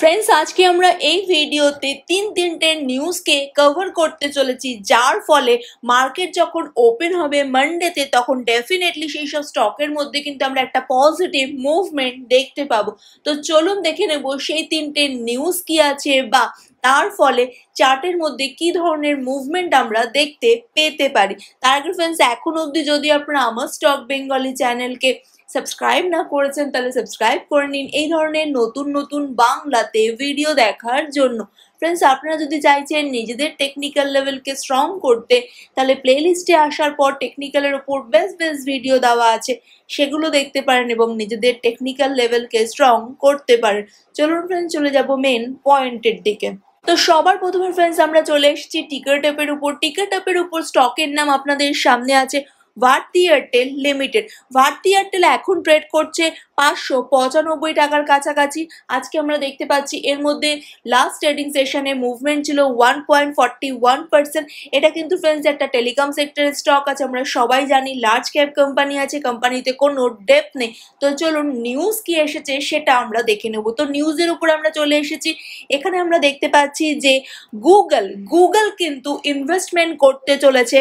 friends আজকে আমরা এই ভিডিওতে তিন তিনটে নিউজকে কভার করতে চলেছি যার ফলে মার্কেট যখন ওপেন হবে মানডেতে তখন ডেফিনেটলি সেই সব স্টকের মধ্যে কিন্তু আমরা একটা পজিটিভ মুভমেন্ট দেখতে পাবো তো চলুন দেখে নেব সেই তিনটে নিউজ কি আছে বা তার ফলে চার্টের মধ্যে কি ধরনের মুভমেন্ট আমরা দেখতে পেতে পারি তার আগে ফ্রেন্ডস এখন অবধি যদি আপনারা আমার স্টক বেঙ্গলি চ্যানেলকে সাবস্ক্রাইব না করেছেন তাহলে সাবস্ক্রাইব করে নিন এই ধরনের নতুন নতুন বাংলাতে ভিডিও দেখার জন্য ফ্রেন্ডস আপনারা যদি চাইছেন নিজেদের টেকনিক্যাল লেভেলকে স্ট্রং করতে তাহলে প্লেলিস্টে আসার পর টেকনিক্যালের ওপর বেস্ট বেস্ট ভিডিও দেওয়া আছে সেগুলো দেখতে পারেন এবং নিজেদের টেকনিক্যাল লেভেলকে স্ট্রং করতে পারেন চলুন ফ্রেন্ডস চলে যাব মেন পয়েন্টের দিকে তো সবার প্রথমে ফ্রেন্ডস আমরা চলে এসেছি টিকার ট্যাপের উপর টিকার ট্যাপের উপর স্টকের নাম আপনাদের সামনে আছে Bharti Airtel limited Bharti Airtel এখন ট্রেড করছে পাঁচশো পঁচানব্বই টাকার কাছাকাছি আজকে আমরা দেখতে পাচ্ছি এর মধ্যে লাস্ট ট্রেডিং সেশনে মুভমেন্ট ছিল ওয়ান পয়েন্ট ওয়ান পার্সেন্ট এটা কিন্তু ফ্রেন্ডস একটা টেলিকম সেক্টরের স্টক আছে আমরা সবাই জানি লার্জ ক্যাপ কোম্পানি আছে কোম্পানিতে কোনো ডেপ নেই তো চলুন নিউজ কি এসেছে সেটা আমরা দেখে নেব তো নিউজের উপর আমরা চলে এসেছি এখানে আমরা দেখতে পাচ্ছি যে গুগল গুগল কিন্তু ইনভেস্টমেন্ট করতে চলেছে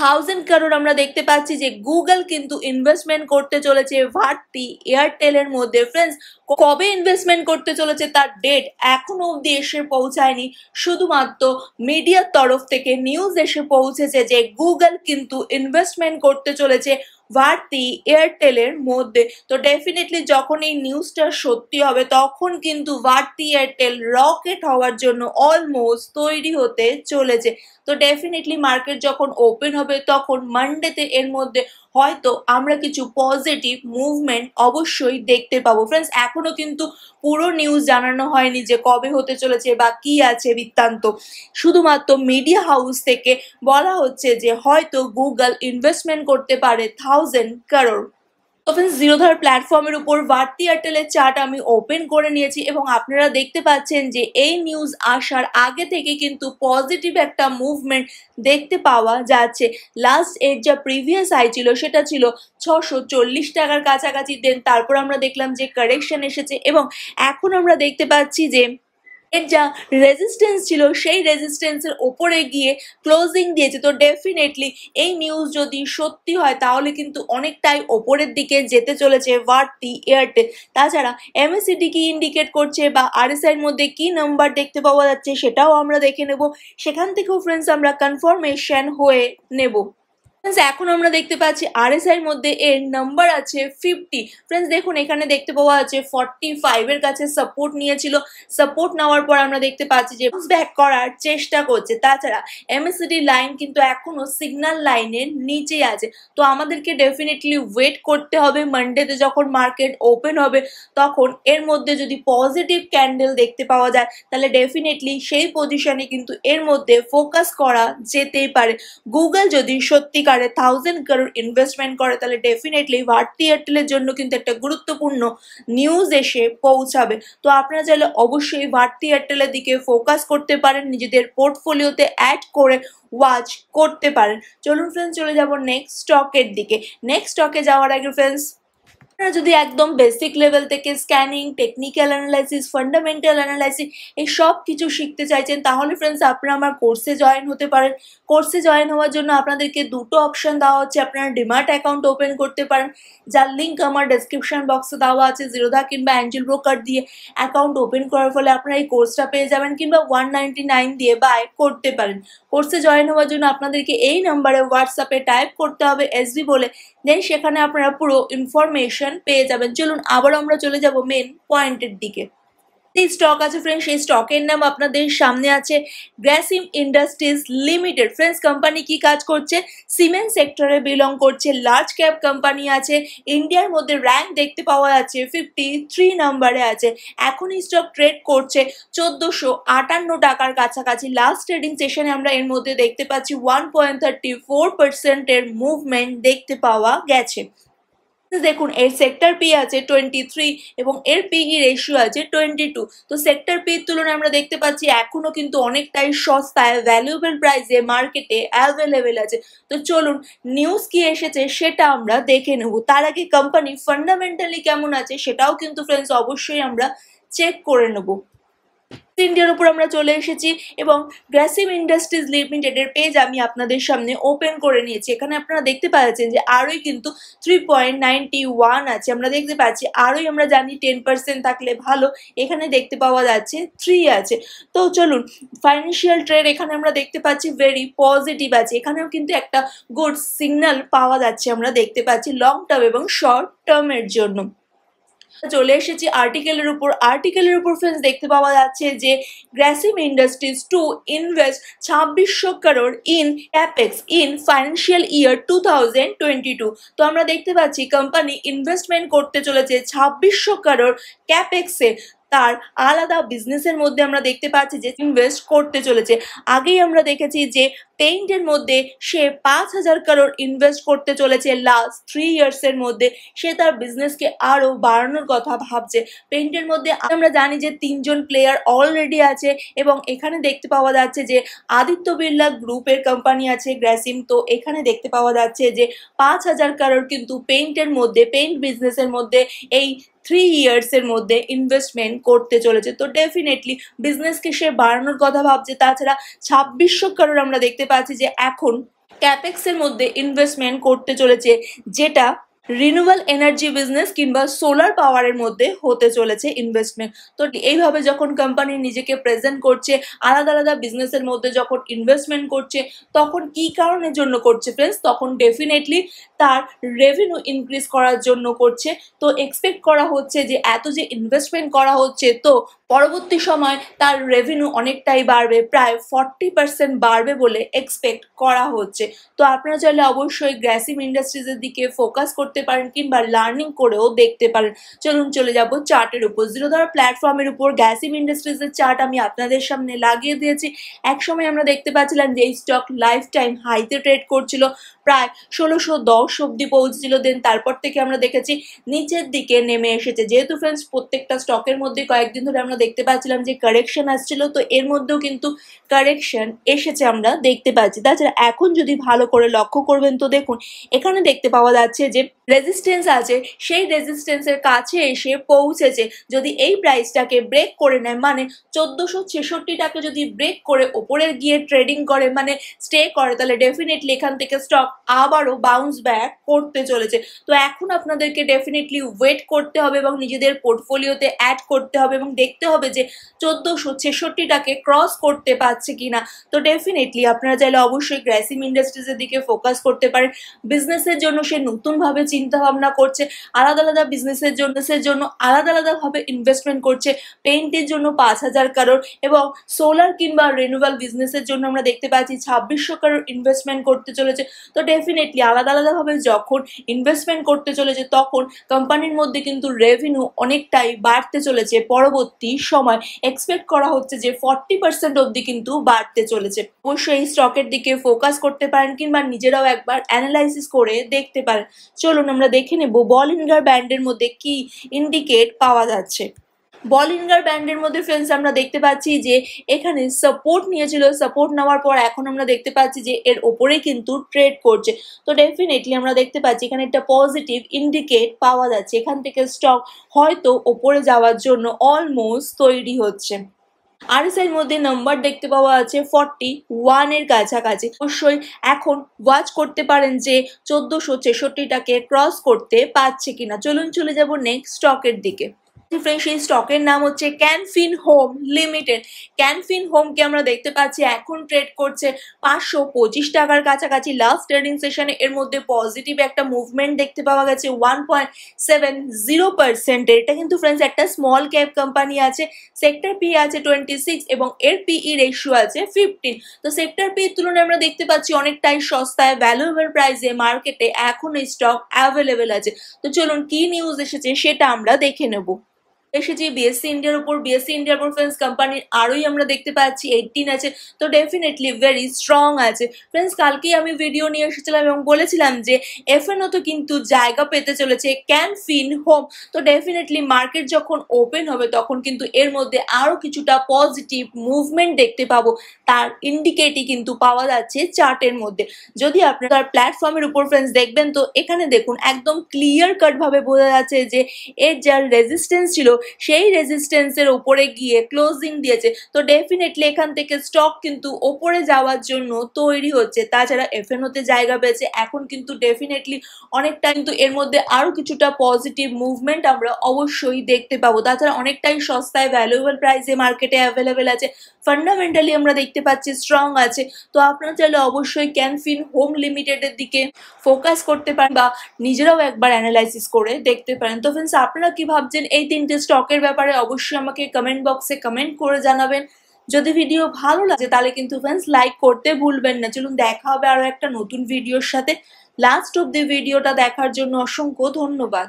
থাউজেন্ড কারোর আমরা দেখতে পাচ্ছি যে গুগল কিন্তু ইনভেস্টমেন্ট করতে চলেছে ভারতী এয়ারটেলের মধ্যে ফ্রেন্ডস কবে ইনভেস্টমেন্ট করতে চলেছে তার ডেট এখনো অবধি এসে পৌঁছায়নি শুধুমাত্র মিডিয়ার তরফ থেকে নিউজ এসে পৌঁছেছে যে গুগল কিন্তু ইনভেস্টমেন্ট করতে চলেছে ভারতী এয়ারটেলের মধ্যে তো ডেফিনেটলি যখন এই নিউজটা সত্যি হবে তখন কিন্তু ভারতী এয়ারটেল রকেট হওয়ার জন্য অলমোস্ট তৈরি হতে চলেছে তো ডেফিনেটলি মার্কেট যখন ওপেন হবে তখন মানডেতে এর মধ্যে হয়তো আমরা কিছু পজিটিভ মুভমেন্ট অবশ্যই দেখতে পাবো ফ্রেন্ডস এখনও কিন্তু পুরো নিউজ জানানো হয়নি যে কবে হতে চলেছে বা কি আছে বৃত্তান্ত শুধুমাত্র মিডিয়া হাউস থেকে বলা হচ্ছে যে হয়তো গুগল ইনভেস্টমেন্ট করতে পারে থাউ থাউজেন্ড কারোর তো ফ্রেন্ডস জিরোধার প্ল্যাটফর্মের উপর ভারতী এয়ারটেলের চার্ট আমি ওপেন করে নিয়েছি এবং আপনারা দেখতে পাচ্ছেন যে এই নিউজ আসার আগে থেকে কিন্তু পজিটিভ একটা মুভমেন্ট দেখতে পাওয়া যাচ্ছে লাস্ট এর যা প্রিভিয়াস আই ছিল সেটা ছিল ছশো চল্লিশ টাকার কাছাকাছি দেন তারপর আমরা দেখলাম যে কারেকশন এসেছে এবং এখন আমরা দেখতে পাচ্ছি যে এর যা রেজিস্টেন্স ছিল সেই রেজিস্টেন্সের ওপরে গিয়ে ক্লোজিং দিয়েছে তো ডেফিনেটলি এই নিউজ যদি সত্যি হয় তাহলে কিন্তু অনেকটাই ওপরের দিকে যেতে চলেছে ভারতী এয়ারটেল তাছাড়া এমএসিডি কি ইন্ডিকেট করছে বা আরএসআইয়ের মধ্যে কি নাম্বার দেখতে পাওয়া যাচ্ছে সেটাও আমরা দেখে নেব সেখান থেকেও ফ্রেন্ডস আমরা কনফার্মেশন হয়ে নেব এখন আমরা দেখতে পাচ্ছি আর এস এর মধ্যে এর নাম্বার আছে ফিফটি ফ্রেন্ডস দেখুন এখানে দেখতে পাওয়া আছে ফর্টি এর কাছে সাপোর্ট নিয়েছিল সাপোর্ট নেওয়ার পর আমরা দেখতে পাচ্ছি যে ব্যাক করার চেষ্টা করছে তাছাড়া এমএসসিডি লাইন কিন্তু এখনো সিগনাল লাইনের নিচেই আছে তো আমাদেরকে ডেফিনেটলি ওয়েট করতে হবে মানডেতে যখন মার্কেট ওপেন হবে তখন এর মধ্যে যদি পজিটিভ ক্যান্ডেল দেখতে পাওয়া যায় তাহলে ডেফিনেটলি সেই পজিশনে কিন্তু এর মধ্যে ফোকাস করা যেতেই পারে গুগল যদি সত্যি সত্যিকারে থাউজেন্ড কারোর ইনভেস্টমেন্ট করে তাহলে ডেফিনেটলি ভারতী এয়ারটেলের জন্য কিন্তু একটা গুরুত্বপূর্ণ নিউজ এসে পৌঁছাবে তো আপনারা চাইলে অবশ্যই ভারতী এয়ারটেলের দিকে ফোকাস করতে পারেন নিজেদের পোর্টফোলিওতে অ্যাড করে ওয়াচ করতে পারেন চলুন ফ্রেন্ডস চলে যাব নেক্সট স্টকের দিকে নেক্সট স্টকে যাওয়ার আগে ফ্রেন্ডস আপনারা যদি একদম বেসিক লেভেল থেকে scanning technical analysis fundamental analysis এই সব কিছু শিখতে চাইছেন তাহলে ফ্রেন্ডস আপনারা আমার কোর্সে জয়েন হতে পারেন কোর্সে জয়েন হওয়ার জন্য আপনাদেরকে দুটো অপশন দেওয়া হচ্ছে আপনারা ডিমার্ট অ্যাকাউন্ট ওপেন করতে পারেন যার লিঙ্ক আমার ডেসক্রিপশন বক্সে দেওয়া আছে জিরোধা কিংবা অ্যাঞ্জেল ব্রোকার দিয়ে অ্যাকাউন্ট ওপেন করার ফলে আপনারা এই কোর্সটা পেয়ে যাবেন কিংবা ওয়ান নাইন দিয়ে বাই করতে পারেন কোর্সে জয়েন হওয়ার জন্য আপনাদেরকে এই নাম্বারে হোয়াটসঅ্যাপে টাইপ করতে হবে এসবি বলে দেন সেখানে আপনারা পুরো ইনফরমেশন সলিউশন পেয়ে যাবেন চলুন আবার আমরা চলে যাব মেন পয়েন্টের দিকে স্টক আছে ফ্রেন্ডস সেই স্টকের নাম আপনাদের সামনে আছে Grasim Industries Limited friends company কি কাজ করছে সিমেন্ট সেক্টরে বিলং করছে লার্জ ক্যাপ কোম্পানি আছে ইন্ডিয়ার মধ্যে র্যাঙ্ক দেখতে পাওয়া যাচ্ছে ফিফটি থ্রি নাম্বারে আছে এখন এই স্টক ট্রেড করছে চোদ্দোশো আটান্ন টাকার কাছাকাছি লাস্ট ট্রেডিং সেশনে আমরা এর মধ্যে দেখতে পাচ্ছি ওয়ান পয়েন্ট থার্টি ফোর পার্সেন্টের মুভমেন্ট দেখতে পাওয়া গেছে দেখুন এর সেক্টর পি আছে টোয়েন্টি থ্রি এবং এর পিই রেশিও e আছে টোয়েন্টি টু তো সেক্টর পির তুলনায় আমরা দেখতে পাচ্ছি এখনও কিন্তু অনেকটাই সস্তায় ভ্যালুয়েবল প্রাইসে মার্কেটে অ্যাভেলেবেল আছে তো চলুন নিউজ কি এসেছে সেটা আমরা দেখে নেব তার আগে কোম্পানি ফান্ডামেন্টালি কেমন আছে সেটাও কিন্তু ফ্রেন্ডস অবশ্যই আমরা চেক করে নেবো ইন্ডিয়ার উপর আমরা চলে এসেছি এবং গ্রাসিভ ইন্ডাস্ট্রিজ লিমিটেডের পেজ আমি আপনাদের সামনে ওপেন করে নিয়েছি এখানে আপনারা দেখতে পাচ্ছেন যে আরোই কিন্তু থ্রি পয়েন্ট নাইনটি ওয়ান আছে আমরা দেখতে পাচ্ছি আরোই আমরা জানি টেন পার্সেন্ট থাকলে ভালো এখানে দেখতে পাওয়া যাচ্ছে থ্রি আছে তো চলুন ফাইন্যান্সিয়াল ট্রেড এখানে আমরা দেখতে পাচ্ছি ভেরি পজিটিভ আছে এখানেও কিন্তু একটা গুড সিগন্যাল পাওয়া যাচ্ছে আমরা দেখতে পাচ্ছি লং টার্ম এবং শর্ট টার্মের জন্য চলে এসেছি আর্টিকেলের উপর আর্টিকেলের উপর ফ্রেন্ডস দেখতে পাওয়া যাচ্ছে যে গ্রাসিম ইন্ডাস্ট্রিজ টু ইনভেস্ট ছাব্বিশশো কারোর in apex in financial year two thousand twenty two তো আমরা দেখতে পাচ্ছি কোম্পানি ইনভেস্টমেন্ট করতে চলেছে ছাব্বিশশো কারোর ক্যাপেক্সে তার আলাদা বিজনেসের মধ্যে আমরা দেখতে পাচ্ছি যে ইনভেস্ট করতে চলেছে আগেই আমরা দেখেছি যে পেইন্টের মধ্যে সে পাঁচ হাজার কারোর ইনভেস্ট করতে চলেছে লাস্ট থ্রি ইয়ার্সের মধ্যে সে তার বিজনেসকে আরও বাড়ানোর কথা ভাবছে পেইন্টের মধ্যে আমরা জানি যে তিনজন প্লেয়ার অলরেডি আছে এবং এখানে দেখতে পাওয়া যাচ্ছে যে আদিত্য বিড়লা গ্রুপের কোম্পানি আছে গ্র্যাসিম তো এখানে দেখতে পাওয়া যাচ্ছে যে পাঁচ হাজার কারোর কিন্তু পেইন্টের মধ্যে পেইন্ট বিজনেসের মধ্যে এই থ্রি ইয়ার্সের মধ্যে ইনভেস্টমেন্ট করতে চলেছে তো ডেফিনেটলি বিজনেসকে সে বাড়ানোর কথা ভাবছে তাছাড়া ছাব্বিশশো কারোর আমরা দেখতে পাচ্ছি যে এখন ক্যাপেক্সের মধ্যে ইনভেস্টমেন্ট করতে চলেছে যেটা রিনিউয়াল এনার্জি বিজনেস কিংবা সোলার পাওয়ারের মধ্যে হতে চলেছে ইনভেস্টমেন্ট তো এইভাবে যখন কোম্পানি নিজেকে প্রেজেন্ট করছে আলাদা আলাদা বিজনেসের মধ্যে যখন ইনভেস্টমেন্ট করছে তখন কি কারণের জন্য করছে ফ্রেন্ডস তখন ডেফিনেটলি তার রেভিনিউ ইনক্রিজ করার জন্য করছে তো এক্সপেক্ট করা হচ্ছে যে এত যে ইনভেস্টমেন্ট করা হচ্ছে তো পরবর্তী সময় তার রেভিনিউ অনেকটাই বাড়বে প্রায় ফর্টি পার্সেন্ট বাড়বে বলে এক্সপেক্ট করা হচ্ছে তো আপনারা চাইলে অবশ্যই গ্যাসিম ইন্ডাস্ট্রিজের দিকে ফোকাস করতে পারেন কিংবা লার্নিং করেও দেখতে পারেন চলুন চলে যাব চার্টের উপর জিরোধারা প্ল্যাটফর্মের উপর গ্যাসিম ইন্ডাস্ট্রিজের চার্ট আমি আপনাদের সামনে লাগিয়ে দিয়েছি একসময় আমরা দেখতে পাচ্ছিলাম যে এই স্টক লাইফ টাইম হাইতে ট্রেড করছিল প্রায় ষোলোশো দশ অংশ অব্দি পৌঁছেছিল দেন তারপর থেকে আমরা দেখেছি নিচের দিকে নেমে এসেছে যেহেতু ফ্রেন্ডস প্রত্যেকটা স্টকের মধ্যে কয়েকদিন ধরে আমরা দেখতে পাচ্ছিলাম যে কারেকশন আসছিল তো এর মধ্যেও কিন্তু কারেকশন এসেছে আমরা দেখতে পাচ্ছি তাছাড়া এখন যদি ভালো করে লক্ষ্য করবেন তো দেখুন এখানে দেখতে পাওয়া যাচ্ছে যে রেজিস্টেন্স আছে সেই রেজিস্টেন্সের কাছে এসে পৌঁছেছে যদি এই প্রাইসটাকে ব্রেক করে নেয় মানে চোদ্দোশো ছেষট্টিটাকে যদি ব্রেক করে ওপরে গিয়ে ট্রেডিং করে মানে স্টে করে তাহলে ডেফিনেটলি এখান থেকে স্টক আবারও বাউন্স ব্যাক ব্যাক করতে চলেছে তো এখন আপনাদেরকে ডেফিনেটলি ওয়েট করতে হবে এবং নিজেদের পোর্টফোলিওতে অ্যাড করতে হবে এবং দেখতে হবে যে চোদ্দোশো ছেষট্টিটাকে ক্রস করতে পারছে কিনা তো ডেফিনেটলি আপনারা চাইলে অবশ্যই গ্র্যাসিম ইন্ডাস্ট্রিজের দিকে ফোকাস করতে পারেন বিজনেসের জন্য সে নতুনভাবে চিন্তাভাবনা করছে আলাদা আলাদা বিজনেসের জন্য জন্য আলাদা আলাদাভাবে ইনভেস্টমেন্ট করছে পেন্টের জন্য পাঁচ হাজার কারোর এবং সোলার কিংবা রিনিউয়াল বিজনেসের জন্য আমরা দেখতে পাচ্ছি ছাব্বিশশো কারোর ইনভেস্টমেন্ট করতে চলেছে তো ডেফিনেটলি আলাদা আলাদাভাবে হবে যখন ইনভেস্টমেন্ট করতে চলেছে তখন কোম্পানির মধ্যে কিন্তু রেভিনিউ অনেকটাই বাড়তে চলেছে পরবর্তী সময় এক্সপেক্ট করা হচ্ছে যে ফর্টি পার্সেন্ট অবধি কিন্তু বাড়তে চলেছে অবশ্যই এই স্টকের দিকে ফোকাস করতে পারেন কিংবা নিজেরাও একবার অ্যানালাইসিস করে দেখতে পারেন চলুন আমরা দেখে নেব ইন্ডিয়ার ব্যান্ডের মধ্যে কি ইন্ডিকেট পাওয়া যাচ্ছে বলিঙ্গার ব্যান্ডের মধ্যে ফ্রেন্ডস আমরা দেখতে পাচ্ছি যে এখানে সাপোর্ট নিয়েছিল সাপোর্ট নেওয়ার পর এখন আমরা দেখতে পাচ্ছি যে এর ওপরে কিন্তু ট্রেড করছে তো ডেফিনেটলি আমরা দেখতে পাচ্ছি এখানে একটা পজিটিভ ইন্ডিকেট পাওয়া যাচ্ছে এখান থেকে স্টক হয়তো ওপরে যাওয়ার জন্য অলমোস্ট তৈরি হচ্ছে আর সাইড মধ্যে নাম্বার দেখতে পাওয়া আছে ফর্টি ওয়ানের কাছাকাছি অবশ্যই এখন ওয়াচ করতে পারেন যে চোদ্দশো ছেষট্টিটাকে ক্রস করতে পারছে কিনা চলুন চলে যাব নেক্সট স্টকের দিকে ফ্রেন্ড সেই স্টকের নাম হচ্ছে ক্যানফিন হোম লিমিটেড ক্যানফিন হোমকে আমরা দেখতে পাচ্ছি এখন ট্রেড করছে পাঁচশো পঁচিশ টাকার কাছাকাছি লাস্ট ট্রেডিং সেশনে এর মধ্যে পজিটিভ একটা মুভমেন্ট দেখতে পাওয়া গেছে one point seven zero percent এটা কিন্তু ফ্রেন্ডস একটা স্মল ক্যাপ কোম্পানি আছে সেক্টর পি আছে টোয়েন্টি সিক্স এবং এর পিই রেশিও e আছে ফিফটিন তো সেক্টর পির তুলনায় আমরা দেখতে পাচ্ছি অনেকটাই সস্তায় ভ্যালুয়েবল প্রাইসে মার্কেটে এখন স্টক অ্যাভেলেবেল আছে তো চলুন কি নিউজ এসেছে সেটা আমরা দেখে নেবো এসেছি বিএসসি ইন্ডিয়ার উপর বিএসসি উপর ফ্রেন্ডস কোম্পানির আরোই আমরা দেখতে পাচ্ছি এইটিন আছে তো ডেফিনেটলি ভেরি স্ট্রং আছে ফ্রেন্ডস কালকেই আমি ভিডিও নিয়ে এসেছিলাম এবং বলেছিলাম যে এফএনও তো কিন্তু জায়গা পেতে চলেছে ক্যান ফিন হোম তো ডেফিনেটলি মার্কেট যখন ওপেন হবে তখন কিন্তু এর মধ্যে আরও কিছুটা পজিটিভ মুভমেন্ট দেখতে পাবো তার ইন্ডিকেটই কিন্তু পাওয়া যাচ্ছে চার্টের মধ্যে যদি আপনার প্ল্যাটফর্মের উপর ফ্রেন্ডস দেখবেন তো এখানে দেখুন একদম ক্লিয়ার কাটভাবে বোঝা যাচ্ছে যে এর যার রেজিস্ট্যান্স ছিল সেই রেজিস্ট্যান্সের ওপরে গিয়ে ক্লোজিং দিয়েছে তো ডেফিনেটলি এখান থেকে স্টক কিন্তু ওপরে যাওয়ার জন্য তৈরি হচ্ছে তাছাড়া হতে জায়গা পেয়েছে এখন কিন্তু ডেফিনেটলি অনেকটা কিন্তু এর মধ্যে আরও কিছুটা পজিটিভ মুভমেন্ট আমরা অবশ্যই দেখতে পাবো তাছাড়া অনেকটাই সস্তায় ভ্যালুয়েবল প্রাইসে মার্কেটে অ্যাভেলেবেল আছে ফান্ডামেন্টালি আমরা দেখতে পাচ্ছি স্ট্রং আছে তো আপনারা চাইলে অবশ্যই ক্যানফিন হোম লিমিটেডের দিকে ফোকাস করতে পারেন বা নিজেরাও একবার অ্যানালাইসিস করে দেখতে পারেন তো ফ্রেন্ডস আপনারা কি ভাবছেন এই তিনটে স্টকের ব্যাপারে অবশ্যই আমাকে কমেন্ট বক্সে কমেন্ট করে জানাবেন যদি ভিডিও ভালো লাগে তাহলে কিন্তু ফ্রেন্ডস লাইক করতে ভুলবেন না চলুন দেখা হবে আরও একটা নতুন ভিডিওর সাথে লাস্ট অব দি ভিডিওটা দেখার জন্য অসংখ্য ধন্যবাদ